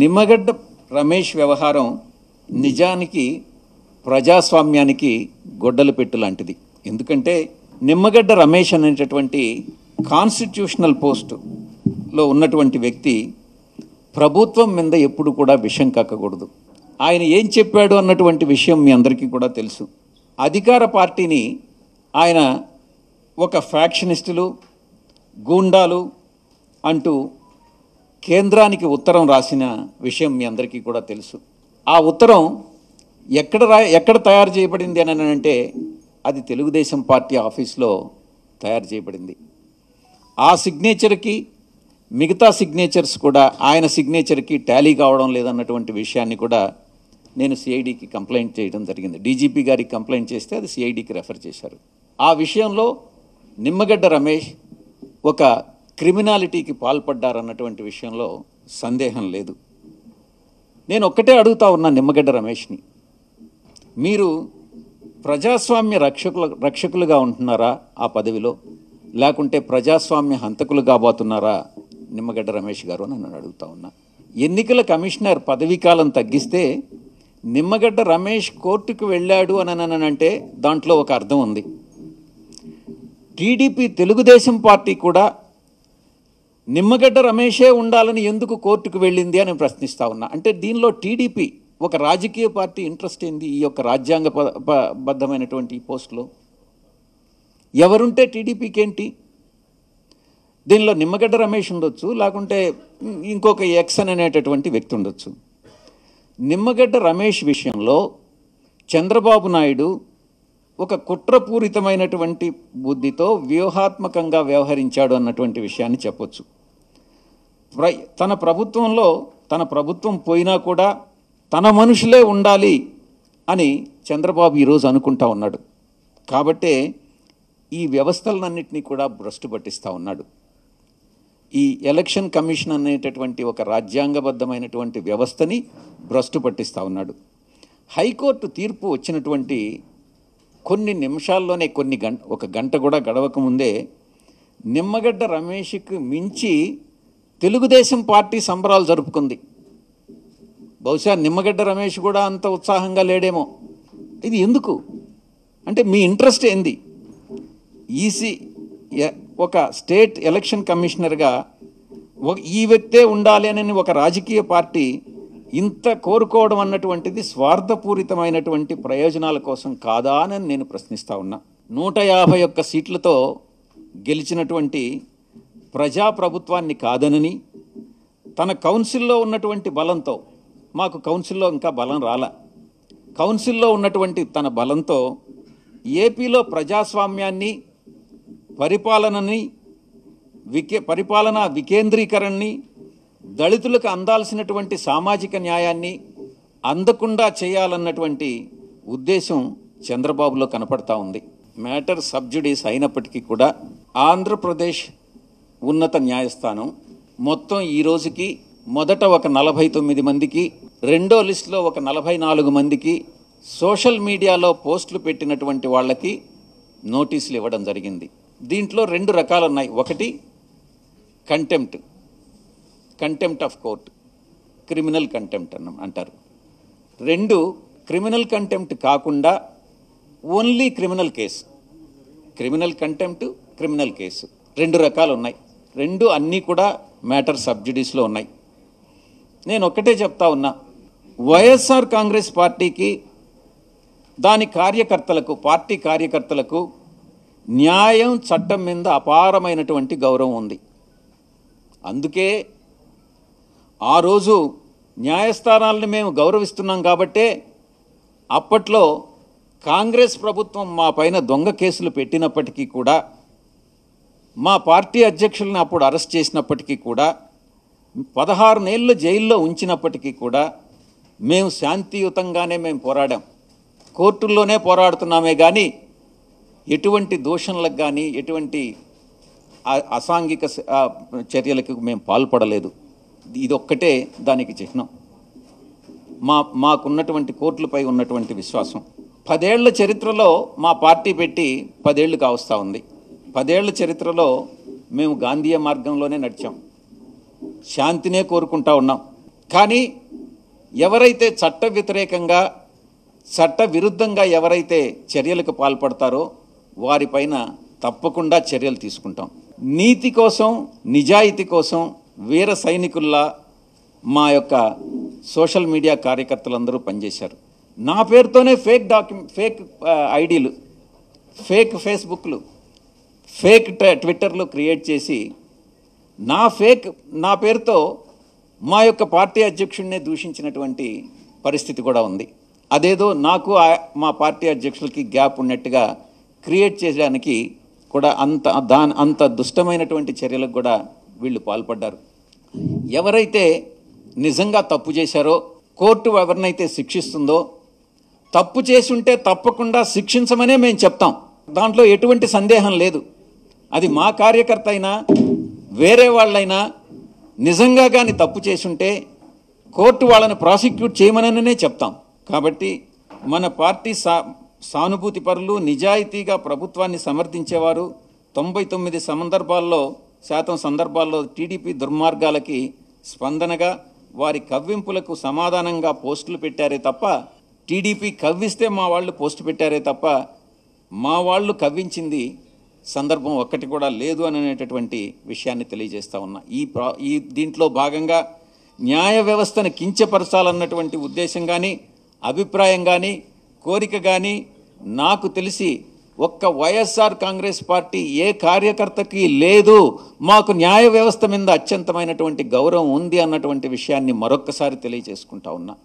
నిమ్మగడ్డ రమేష్ వ్యవహారం నిజానికి ప్రజాస్వామ్యానికి గొడ్డలు పెట్టు లాంటిది ఎందుకంటే నిమ్మగడ్డ రమేష్ అనేటటువంటి కాన్స్టిట్యూషనల్ పోస్టులో ఉన్నటువంటి వ్యక్తి ప్రభుత్వం మీద ఎప్పుడు కూడా విషం కక్కకూడదు ఆయన ఏం చెప్పాడు అన్నటువంటి విషయం మీ అందరికీ కూడా తెలుసు అధికార పార్టీని ఆయన ఒక ఫ్యాక్షనిస్టులు గూండాలు అంటూ కేంద్రానికి ఉత్తరం రాసిన విషయం మీ అందరికీ కూడా తెలుసు ఆ ఉత్తరం ఎక్కడ రా ఎక్కడ తయారు చేయబడింది అని అంటే అది తెలుగుదేశం పార్టీ ఆఫీస్లో తయారు చేయబడింది ఆ సిగ్నేచర్కి మిగతా సిగ్నేచర్స్ కూడా ఆయన సిగ్నేచర్కి టాలీ కావడం లేదన్నటువంటి విషయాన్ని కూడా నేను సిఐడికి కంప్లైంట్ చేయడం జరిగింది డీజీపీ గారికి కంప్లైంట్ చేస్తే అది సిఐడికి రెఫర్ చేశారు ఆ విషయంలో నిమ్మగడ్డ రమేష్ ఒక క్రిమినాలిటీకి పాల్పడ్డారన్నటువంటి విషయంలో సందేహం లేదు నేను ఒక్కటే అడుగుతా ఉన్నా నిమ్మగడ్డ రమేష్ని మీరు ప్రజాస్వామ్య రక్షకుల రక్షకులుగా ఉంటున్నారా ఆ పదవిలో లేకుంటే ప్రజాస్వామ్య హంతకులు కాబోతున్నారా నిమ్మగడ్డ రమేష్ గారు నన్ను అడుగుతా ఉన్నా ఎన్నికల కమిషనర్ పదవీకాలం తగ్గిస్తే నిమ్మగడ్డ రమేష్ కోర్టుకు వెళ్ళాడు అని అంటే దాంట్లో ఒక అర్థం ఉంది టీడీపీ తెలుగుదేశం పార్టీ కూడా నిమ్మగడ్డ రమేషే ఉండాలని ఎందుకు కోర్టుకు వెళ్ళింది అని ప్రశ్నిస్తా ఉన్నా అంటే దీనిలో టీడీపీ ఒక రాజకీయ పార్టీ ఇంట్రెస్ట్ ఏంది ఈ యొక్క రాజ్యాంగ బద్ధమైనటువంటి ఈ పోస్టులో ఎవరుంటే టీడీపీకి ఏంటి దీనిలో నిమ్మగడ్డ రమేష్ ఉండొచ్చు లేకుంటే ఇంకొక ఎక్సన్ అనేటటువంటి వ్యక్తి ఉండొచ్చు నిమ్మగడ్డ రమేష్ విషయంలో చంద్రబాబు నాయుడు ఒక కుట్రపూరితమైనటువంటి బుద్ధితో వ్యూహాత్మకంగా వ్యవహరించాడు అన్నటువంటి విషయాన్ని చెప్పొచ్చు తన ప్రభుత్వంలో తన ప్రభుత్వం పోయినా కూడా తన మనుషులే ఉండాలి అని చంద్రబాబు ఈరోజు అనుకుంటా ఉన్నాడు కాబట్టే ఈ వ్యవస్థలన్నింటినీ కూడా భ్రష్టు పట్టిస్తూ ఉన్నాడు ఈ ఎలక్షన్ కమిషన్ అనేటటువంటి ఒక రాజ్యాంగబద్ధమైనటువంటి వ్యవస్థని భ్రష్టు పట్టిస్తూ ఉన్నాడు హైకోర్టు తీర్పు వచ్చినటువంటి కొన్ని నిమిషాల్లోనే కొన్ని గంట ఒక గంట కూడా గడవకముందే నిమ్మగడ్డ రమేష్కి మించి తెలుగుదేశం పార్టీ సంబరాలు జరుపుకుంది బహుశా నిమ్మగడ్డ రమేష్ కూడా అంత ఉత్సాహంగా లేడేమో ఇది ఎందుకు అంటే మీ ఇంట్రెస్ట్ ఏంది ఈసీ ఒక స్టేట్ ఎలక్షన్ కమిషనర్గా ఈ వ్యక్తే ఉండాలి అని ఒక రాజకీయ పార్టీ ఇంత కోరుకోవడం అన్నటువంటిది స్వార్థపూరితమైనటువంటి ప్రయోజనాల కోసం కాదా అని నేను ప్రశ్నిస్తా ఉన్నా నూట యాభై ఒక్క సీట్లతో గెలిచినటువంటి ప్రజాప్రభుత్వాన్ని కాదనని తన కౌన్సిల్లో ఉన్నటువంటి బలంతో మాకు కౌన్సిల్లో ఇంకా బలం రాలా కౌన్సిల్లో ఉన్నటువంటి తన బలంతో ఏపీలో ప్రజాస్వామ్యాన్ని పరిపాలనని వికే పరిపాలనా వికేంద్రీకరణని దళితులకు అందాల్సినటువంటి సామాజిక న్యాయాన్ని అందకుండా చేయాలన్నటువంటి ఉద్దేశం చంద్రబాబులో కనపడతా ఉంది మ్యాటర్ సబ్జుడీస్ అయినప్పటికీ కూడా ఆంధ్రప్రదేశ్ ఉన్నత న్యాయస్థానం మొత్తం ఈ రోజుకి మొదట ఒక నలభై తొమ్మిది మందికి రెండో లిస్టులో ఒక నలభై నాలుగు మందికి సోషల్ మీడియాలో పోస్టులు పెట్టినటువంటి వాళ్ళకి నోటీసులు ఇవ్వడం జరిగింది దీంట్లో రెండు రకాలు ఉన్నాయి ఒకటి contempt contempt of court criminal contempt అన్న అంటారు రెండు క్రిమినల్ కంటెంప్ట్ కాకుండా only criminal case criminal contempt criminal case రెండు రకాలు ఉన్నాయి రెండు అన్నీ కూడా మ్యాటర్ సబ్సిడీస్లో ఉన్నాయి నేను ఒక్కటే చెప్తా ఉన్నా వైఎస్ఆర్ కాంగ్రెస్ పార్టీకి దాని కార్యకర్తలకు పార్టీ కార్యకర్తలకు న్యాయం చట్టం మీద అపారమైనటువంటి గౌరవం ఉంది అందుకే ఆ రోజు న్యాయస్థానాలను మేము గౌరవిస్తున్నాం కాబట్టే అప్పట్లో కాంగ్రెస్ ప్రభుత్వం మా పైన దొంగ కేసులు పెట్టినప్పటికీ కూడా మా పార్టీ అధ్యక్షులను అప్పుడు అరెస్ట్ చేసినప్పటికీ కూడా పదహారు నెలలు జైల్లో ఉంచినప్పటికీ కూడా మేము శాంతియుతంగానే మేము పోరాడాం కోర్టుల్లోనే పోరాడుతున్నామే కానీ ఎటువంటి దూషణలకు కానీ ఎటువంటి అసాంఘిక చర్యలకు మేము పాల్పడలేదు ఇదొక్కటే దానికి చిహ్నం మా మాకున్నటువంటి కోర్టులపై ఉన్నటువంటి విశ్వాసం పదేళ్ల చరిత్రలో మా పార్టీ పెట్టి పదేళ్లు కావస్తూ ఉంది పదేళ్ల చరిత్రలో మేము గాంధీయ మార్గంలోనే నడిచాం శాంతినే కోరుకుంటా ఉన్నాం కానీ ఎవరైతే చట్ట వ్యతిరేకంగా చట్ట విరుద్ధంగా ఎవరైతే చర్యలకు పాల్పడతారో వారిపైన తప్పకుండా చర్యలు తీసుకుంటాం నీతి కోసం నిజాయితీ కోసం వీర సైనికుల్లా మా యొక్క సోషల్ మీడియా కార్యకర్తలందరూ పనిచేశారు నా పేరుతోనే ఫేక్ డాక్యుమెంట్ ఫేక్ ఐడీలు ఫేక్ ఫేస్బుక్లు ఫేక్ ట్విట్టర్లు క్రియేట్ చేసి నా ఫేక్ నా పేరుతో మా యొక్క పార్టీ అధ్యక్షుడినే దూషించినటువంటి పరిస్థితి కూడా ఉంది అదేదో నాకు మా పార్టీ అధ్యక్షులకి గ్యాప్ ఉన్నట్టుగా క్రియేట్ చేయడానికి కూడా అంత దాని అంత దుష్టమైనటువంటి చర్యలకు కూడా వీళ్ళు పాల్పడ్డారు ఎవరైతే నిజంగా తప్పు చేశారో కోర్టు ఎవరినైతే శిక్షిస్తుందో తప్పు చేసి ఉంటే తప్పకుండా శిక్షించమనే మేము చెప్తాం దాంట్లో ఎటువంటి సందేహం లేదు అది మా కార్యకర్త అయినా వేరే వాళ్ళైనా నిజంగా కానీ తప్పు చేసుంటే కోర్టు వాళ్ళని ప్రాసిక్యూట్ చేయమననే చెప్తాం కాబట్టి మన పార్టీ సా సానుభూతి పరులు నిజాయితీగా ప్రభుత్వాన్ని సమర్థించేవారు తొంభై తొమ్మిది సందర్భాల్లో శాతం సందర్భాల్లో టీడీపీ దుర్మార్గాలకి స్పందనగా వారి కవ్వింపులకు సమాధానంగా పోస్టులు పెట్టారే తప్ప టీడీపీ కవ్విస్తే మా వాళ్ళు పోస్టు పెట్టారే తప్ప మా వాళ్ళు కవ్వించింది సందర్భం ఒక్కటి కూడా లేదు అనేటటువంటి విషయాన్ని తెలియజేస్తూ ఉన్నా ఈ ప్రా ఈ దీంట్లో భాగంగా న్యాయ వ్యవస్థను కించపరచాలన్నటువంటి ఉద్దేశం కానీ అభిప్రాయం కానీ కోరిక కానీ నాకు తెలిసి ఒక్క వైఎస్ఆర్ కాంగ్రెస్ పార్టీ ఏ కార్యకర్తకి లేదు మాకు న్యాయ వ్యవస్థ మీద అత్యంతమైనటువంటి గౌరవం ఉంది అన్నటువంటి విషయాన్ని మరొక్కసారి తెలియజేసుకుంటా ఉన్నా